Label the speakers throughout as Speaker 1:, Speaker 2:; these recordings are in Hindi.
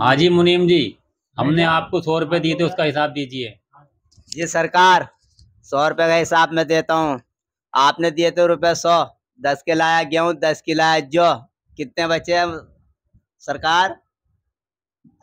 Speaker 1: हाँ जी मुनीम जी हमने हाँ। आपको सौ रुपए दिए थे उसका हिसाब दीजिए जी सरकार सौ रुपए का हिसाब मैं देता हूँ आपने दिए थे रुपए सौ दस के लाया गेहूँ दस के लाया जो कितने बचे हैं सरकार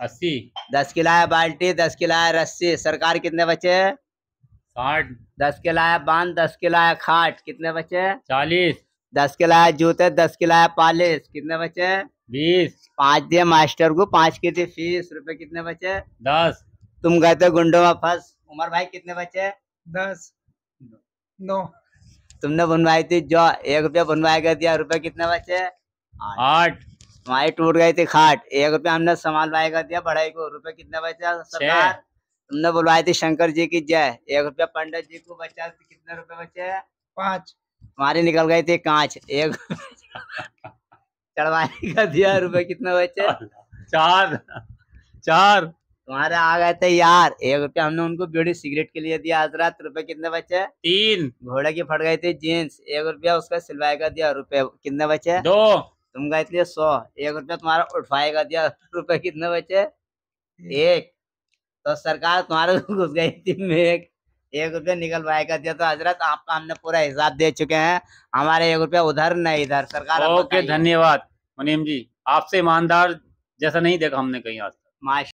Speaker 1: अस्सी दस के लाया बाल्टी दस के लाया रस्सी सरकार कितने बचे हैं साठ दस के लाया बांध दस के लाया खाट कितने बचे चालीस दस के लाया जूते दस के लाया पालिस कितने बचे बीस पांच दिए मास्टर को पांच के थे फीस रुपए कितने बचे दस तुम गए थे गुंडो में फंस उमर भाई कितने बचे दस नौ तुमने बनवाई थी जो एक रुपया बनवाया गया दिया रुपए कितने बचे आठ हमारी टूट गई थी खाट एक रुपया हमने सामान पाए का दिया बढ़ाई को रुपए कितने बचे सरकार तुमने बुलवाई थी शंकर जी की जय एक रुपया पंडित जी को बचा कितने रुपए बचे पाँच हमारी निकल गई थी कांच एक चढ़वाने का दिया रुपए कितना बचे चार चार तुम्हारे आ गए थे यार एक रुपया हमने उनको बीड़ी सिगरेट के लिए दिया आज रात रुपए कितने बचे तीन घोड़े की फट गई थी जींस एक रुपया उसका सिलवाई का दिया रुपए कितने बचे दो तुम गए थे सौ एक रुपया तुम्हारा उठवाए का दिया रुपए कितने बचे एक तो सरकार तुम्हारे घुस गई थी मेघ एक रुपया निकल पाएगा दिया तो हजरत आपका तो हमने पूरा हिसाब दे चुके हैं हमारे एक रुपया उधर न इधर सरकार ओके धन्यवाद मुनीम जी आपसे ईमानदार जैसा नहीं देखा हमने कहीं आज तक